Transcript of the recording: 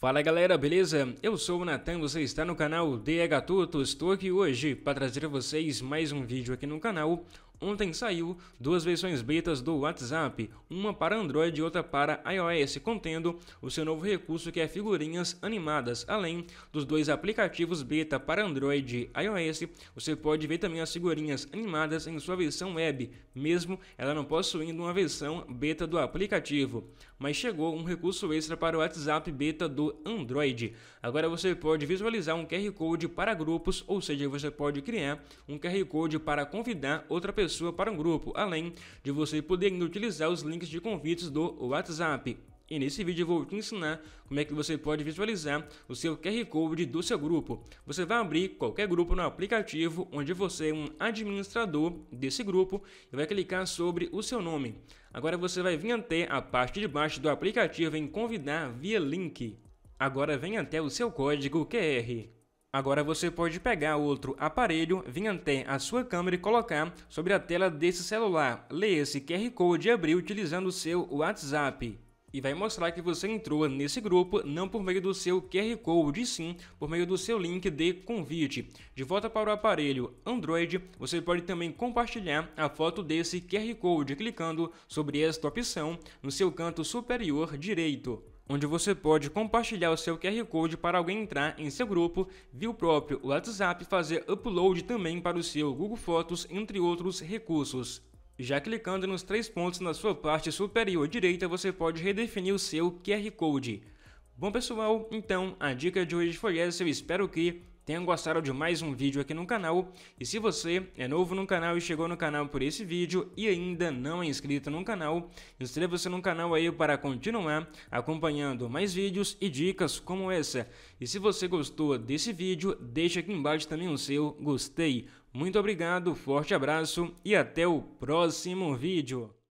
Fala galera, beleza? Eu sou o Natan, você está no canal DH Tuto, estou aqui hoje para trazer a vocês mais um vídeo aqui no canal Ontem saiu duas versões betas do WhatsApp, uma para Android e outra para iOS, contendo o seu novo recurso que é figurinhas animadas. Além dos dois aplicativos beta para Android e iOS, você pode ver também as figurinhas animadas em sua versão web, mesmo ela não possuindo uma versão beta do aplicativo. Mas chegou um recurso extra para o WhatsApp beta do Android. Agora você pode visualizar um QR Code para grupos, ou seja, você pode criar um QR Code para convidar outra pessoa pessoa para um grupo, além de você poder utilizar os links de convites do WhatsApp. E nesse vídeo eu vou te ensinar como é que você pode visualizar o seu QR Code do seu grupo. Você vai abrir qualquer grupo no aplicativo onde você é um administrador desse grupo e vai clicar sobre o seu nome. Agora você vai vir até a parte de baixo do aplicativo em convidar via link. Agora vem até o seu código QR. Agora você pode pegar outro aparelho, vir até a sua câmera e colocar sobre a tela desse celular. Lê esse QR Code e abrir utilizando o seu WhatsApp. E vai mostrar que você entrou nesse grupo não por meio do seu QR Code, sim por meio do seu link de convite. De volta para o aparelho Android, você pode também compartilhar a foto desse QR Code clicando sobre esta opção no seu canto superior direito onde você pode compartilhar o seu QR Code para alguém entrar em seu grupo, via o próprio WhatsApp fazer upload também para o seu Google Fotos, entre outros recursos. Já clicando nos três pontos na sua parte superior direita, você pode redefinir o seu QR Code. Bom pessoal, então a dica de hoje foi essa, eu espero que tenham gostado de mais um vídeo aqui no canal. E se você é novo no canal e chegou no canal por esse vídeo e ainda não é inscrito no canal, inscreva-se no canal aí para continuar acompanhando mais vídeos e dicas como essa. E se você gostou desse vídeo, deixe aqui embaixo também o seu gostei. Muito obrigado, forte abraço e até o próximo vídeo.